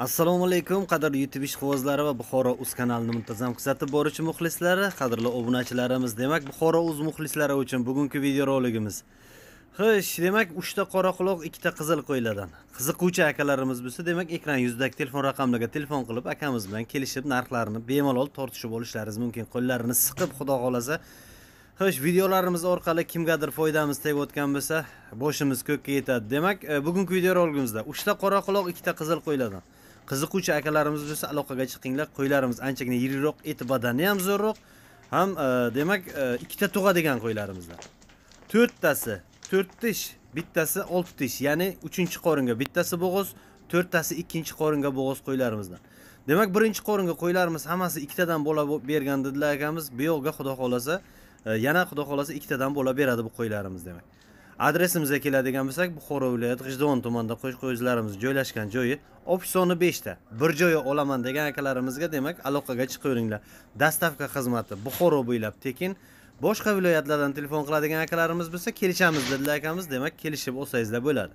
assalomu alaykum qadrli youtube ishqibozlari va buxoro uz kanalini muntazam kuzatib boruvchi muxlislari qadrli obunachilarimiz demak buxoro uz muxlislari uchun bugungi videoroligimiz xo'sh demak 3 ta qora quloq 2 ta qizil qo'ylardan qiziquvchi akalarimiz bo'lsa demak ekran yuzidagi telefon raqamlariga telefon qilib akamiz bilan kelishib narxlarini bemalol tortishib olishlaringiz mumkin qo'llarini siqib xudo xohlasa xo'sh videolarimiz orqali kimgadir foydamiz tegayotgan bo'lsa boshimiz ko'kka yetadi demak e, bugungi videoroligimizda 3 ta qora quloq 2 ta qizil qo'ylardan qiziquvchi akalarimiz bo'lsa aloqaga chiqinglar qo'ylarimiz anchagina yiriroq eti badani ham zo'rroq ham e, demak e, ikkita tug'adigan qo'ylarimizdan to'rttasi to'rt tish bittasi olti tish ya'ni uchinchi qoringa bittasi bo'g'oz to'rttasi ikkinchi qoringa bo'g'oz qo'ylarimizdan demak birinchi qoringa qo'ylarimiz hammasi ikkitadan bola bergan dedilar akamiz bu yoqqa xudo xohlasa e, yana xudo xohlasa ikkitadan bola beradi bu qo'ylarimiz demak adresimizga keladigan bo'lsak buxoro viloyati g'ijduvon tumanida qo'shqo'y o'zlarimiz joylashgan joyi ofis soni beshta bir joyi olaman degan akalarimizga demak aloqaga chiqaveringlar dastavka xizmati buxoro bo'ylab tekin boshqa viloyatlardan telefon qiladigan akalarimiz bo'lsa kelishamiz dedilar akamiz demak kelishib olsangizlar bo'ladi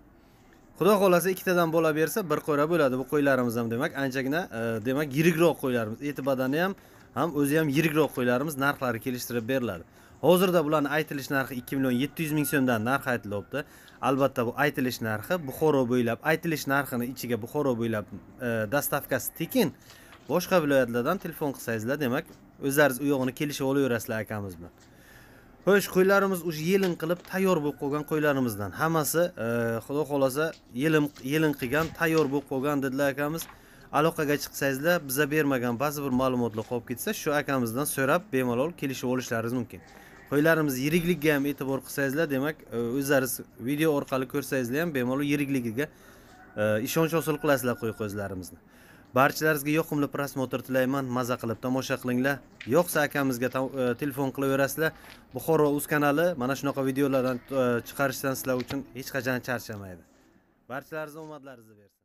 xudo xohlasa ikkitadan bo'la bersa bir qo'ra bo'ladi bu qo'ylarimiz ham demak anchagina e, demak yirikroq qo'ylarimiz eti badani ham ham o'zi ham yirikroq qo'ylarimiz narxlari kelishtirib beriladi hozirda bularni aytilish narxi ikki million yetti yuz ming so'mdan narx aytilyapti albatta bu aytilish narxi buxoro bo'ylab aytilish narxini ichiga buxoro bo'ylab e, dastavkasi dostavkasi tekin boshqa viloyatlardan telefon qilsangizlar demak o'zlariz u yog'ini kelishib olaverasizlar akamiz bilan xo'sh qo'ylarimiz уже yelin qilib tayyor bo'lib qolgan qo'ylarimizdan hammasi e, xudo xohlasa yelin yelin qilgan tayyor bo'lib qolgan dedilar akamiz aloqaga chiqsangizlar biza bermagan ba'zi bir ma'lumotlar qolib ketsa shu akamizdan so'rab bemalol kelishib olishlaringiz mumkin qo'ylarimiz yirikligiga ham e'tibor qilsangizlar demak e, o'zlariz video orqali ko'rsangizlar ham bemalol yirikligiga e, ishonch hosil qilasizlar qo'y qo'zilarimizni barchalaringizga yoqimli prosmotr tilayman maza qilib tomosha qilinglar yoqsa akamizga e, telefon qilaverasizlar buxoro uz kanali mana shunaqa videolardan chiqarishdan sizlar uchun hech qachon charchamaydi barchalaringizni omadlaringizni bersin